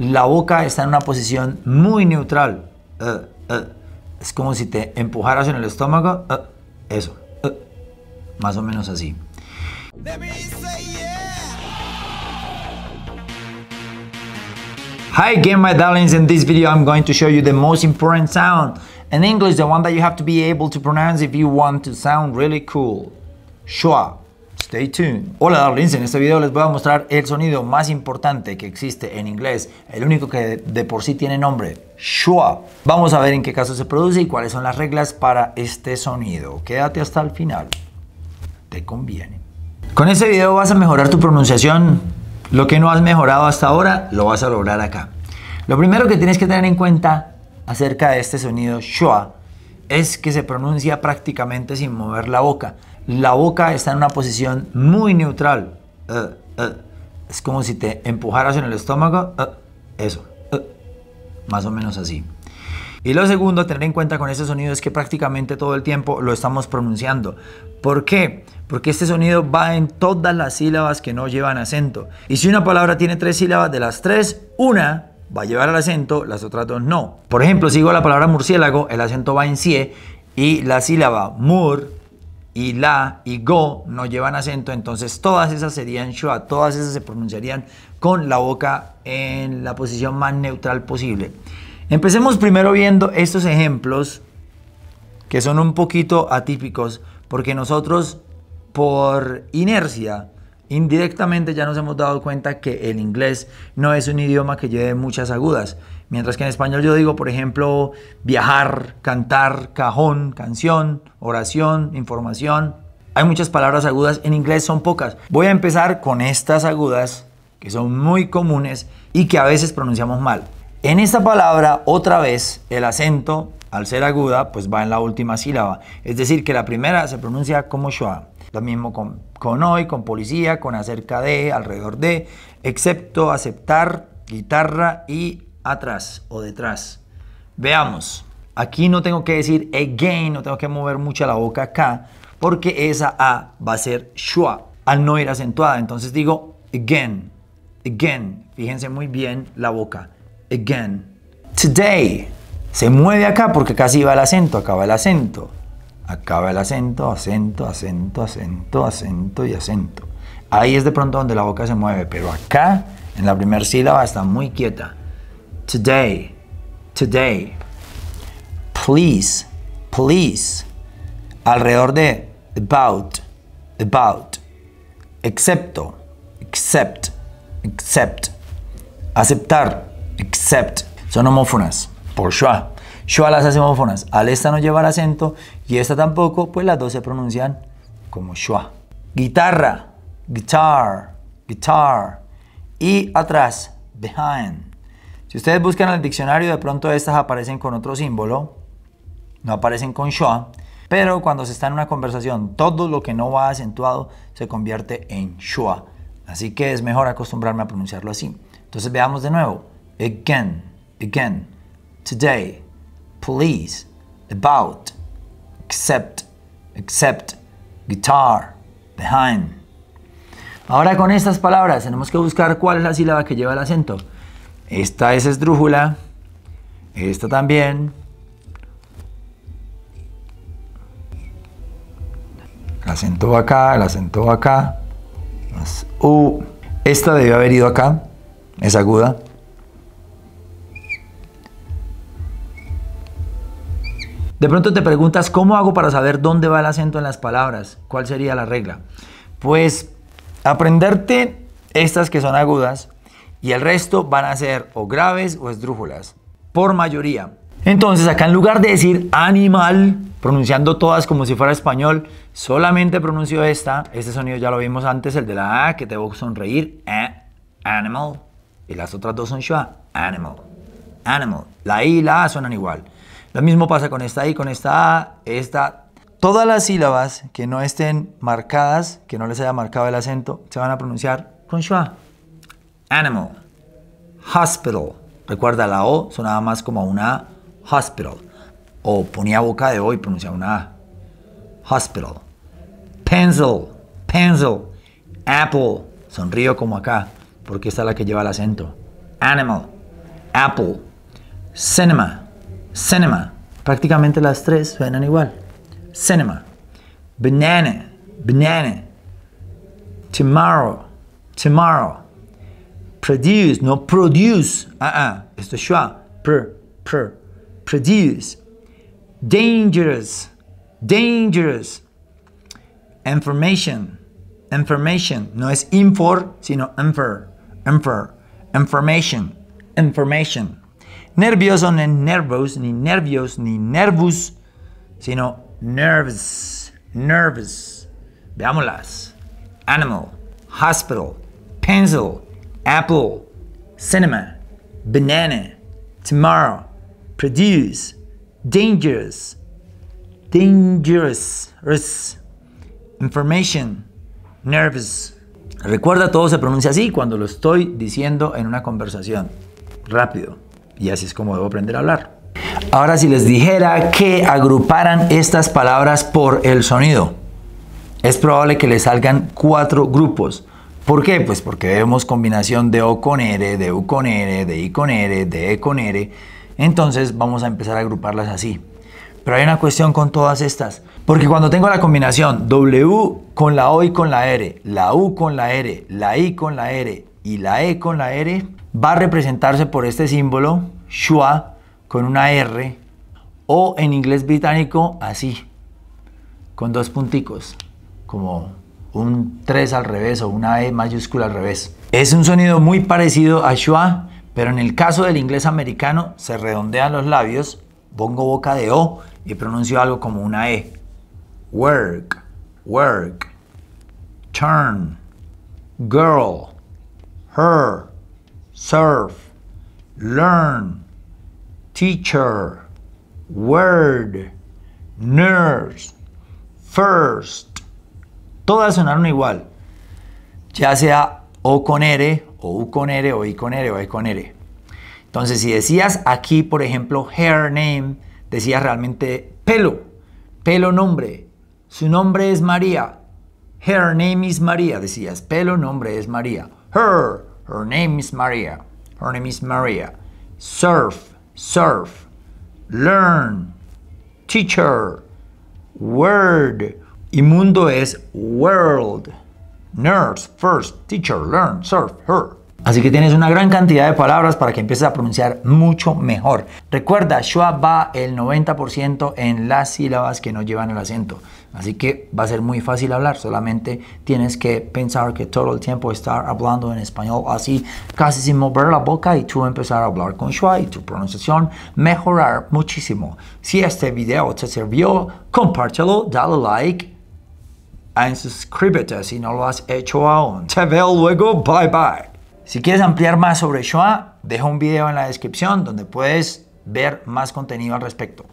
la boca está en una posición muy neutral. Eh, eh. Es como si te empujaras en el estómago. Eh, eso. Más o menos así. Hi again my darlings, in this video I'm going to show you the most important sound in English, the one that you have to be able to pronounce if you want to sound really cool. Schwa. Stay tuned. Hola Darlings, en este video les voy a mostrar el sonido más importante que existe en inglés, el único que de por sí tiene nombre, schwa. Vamos a ver en qué caso se produce y cuáles son las reglas para este sonido. Quédate hasta el final, te conviene. Con este video vas a mejorar tu pronunciación, lo que no has mejorado hasta ahora lo vas a lograr acá. Lo primero que tienes que tener en cuenta acerca de este sonido schwa es que se pronuncia prácticamente sin mover la boca. La boca está en una posición muy neutral. Eh, eh. Es como si te empujaras en el estómago. Eh, eso. Más o menos así. Y lo segundo a tener en cuenta con este sonido es que prácticamente todo el tiempo lo estamos pronunciando. ¿Por qué? Porque este sonido va en todas las sílabas que no llevan acento. Y si una palabra tiene tres sílabas, de las tres, una va a llevar el acento, las otras dos no. Por ejemplo, si digo la palabra murciélago, el acento va en cie y la sílaba mur y la y go no llevan acento, entonces todas esas serían schwa, todas esas se pronunciarían con la boca en la posición más neutral posible. Empecemos primero viendo estos ejemplos que son un poquito atípicos porque nosotros por inercia indirectamente ya nos hemos dado cuenta que el inglés no es un idioma que lleve muchas agudas. Mientras que en español yo digo, por ejemplo, viajar, cantar, cajón, canción, oración, información. Hay muchas palabras agudas, en inglés son pocas. Voy a empezar con estas agudas que son muy comunes y que a veces pronunciamos mal. En esta palabra, otra vez, el acento, al ser aguda, pues va en la última sílaba. Es decir, que la primera se pronuncia como schwa. Lo mismo con, con hoy, con policía, con acerca de, alrededor de, excepto aceptar, guitarra y atrás o detrás. Veamos. Aquí no tengo que decir again, no tengo que mover mucho la boca acá, porque esa A va a ser schwa al no ir acentuada. Entonces digo again, again. Fíjense muy bien la boca. Again. Today. Se mueve acá porque casi va el acento, acaba el acento. Acaba el acento, acento, acento, acento, acento y acento. Ahí es de pronto donde la boca se mueve, pero acá, en la primera sílaba, está muy quieta today, today. Please, please. Alrededor de about, about. Excepto, except, except. Aceptar, except. Son homófonas, por schwa. Schwa las hace homófonas. Al esta no llevar acento y esta tampoco, pues las dos se pronuncian como schwa. Guitarra, guitar, guitar. Y atrás, behind si ustedes buscan en el diccionario, de pronto estas aparecen con otro símbolo, no aparecen con schwa, pero cuando se está en una conversación, todo lo que no va acentuado se convierte en schwa. Así que es mejor acostumbrarme a pronunciarlo así. Entonces veamos de nuevo. Again, again, today, please, about, except, except, guitar, behind. Ahora con estas palabras tenemos que buscar cuál es la sílaba que lleva el acento. Esta es esdrújula. Esta también. La sentó acá, la sentó acá. U. Esta debió haber ido acá. Es aguda. De pronto te preguntas, ¿cómo hago para saber dónde va el acento en las palabras? ¿Cuál sería la regla? Pues aprenderte estas que son agudas y el resto van a ser o graves o esdrújulas, por mayoría. Entonces acá en lugar de decir animal, pronunciando todas como si fuera español, solamente pronuncio esta, este sonido ya lo vimos antes, el de la A, que te va sonreír, animal, y las otras dos son shua, animal, animal, la I y la A suenan igual. Lo mismo pasa con esta I, con esta A, esta todas las sílabas que no estén marcadas, que no les haya marcado el acento, se van a pronunciar con schwa animal. Hospital. Recuerda, la O sonaba más como una hospital. O ponía boca de O y pronunciaba una A. Hospital. Pencil. Pencil. Apple. Sonrío como acá, porque esta es la que lleva el acento. Animal. Apple. Cinema. Cinema. Prácticamente las tres suenan igual. Cinema. Banana. Banana. Tomorrow. Tomorrow. produce, no produce, uh-uh, it's the schwa, pr, pr, produce, dangerous, dangerous, information, information, no es infor, sino infer, infer, information, information, nervioso, no es nervos, ni nervios, ni nervus, sino nerves, nerves, veámoslas, animal, hospital, pencil, apple, cinema, banana, tomorrow, produce, dangerous, dangerous, information, nervous. Recuerda, todo se pronuncia así cuando lo estoy diciendo en una conversación. Rápido. Y así es como debo aprender a hablar. Ahora si les dijera que agruparan estas palabras por el sonido, es probable que les salgan cuatro grupos. ¿Por qué? Pues porque vemos combinación de O con R, de U con R, de I con R, de E con R. Entonces vamos a empezar a agruparlas así. Pero hay una cuestión con todas estas. Porque cuando tengo la combinación W con la O y con la R, la U con la R, la I con la R y la E con la R, va a representarse por este símbolo, schwa, con una R, o en inglés británico, así, con dos punticos, como un 3 al revés o una E mayúscula al revés. Es un sonido muy parecido a schwa, pero en el caso del inglés americano se redondean los labios, pongo boca de O y pronuncio algo como una E. Work, work, turn, girl, her, surf, learn, teacher, word, nurse, first, Todas sonaron igual, ya sea O con R, o U con R, o I con R, o E con R. Entonces, si decías aquí, por ejemplo, her name, decías realmente pelo, pelo nombre, su nombre es María, her name is María, decías, pelo nombre es María, her, her name is María, her name is María, surf, surf, learn, teacher, word, y mundo es world. Nurse, first, teacher, learn, serve, her. Así que tienes una gran cantidad de palabras para que empieces a pronunciar mucho mejor. Recuerda, schwa va el 90% en las sílabas que no llevan el acento. Así que va a ser muy fácil hablar, solamente tienes que pensar que todo el tiempo estar hablando en español así, casi sin mover la boca y tú empezar a hablar con schwa y tu pronunciación mejorar muchísimo. Si este video te sirvió, compártelo, dale like suscríbete si no lo has hecho aún. Te veo luego, bye bye. Si quieres ampliar más sobre Shoah, deja un video en la descripción donde puedes ver más contenido al respecto.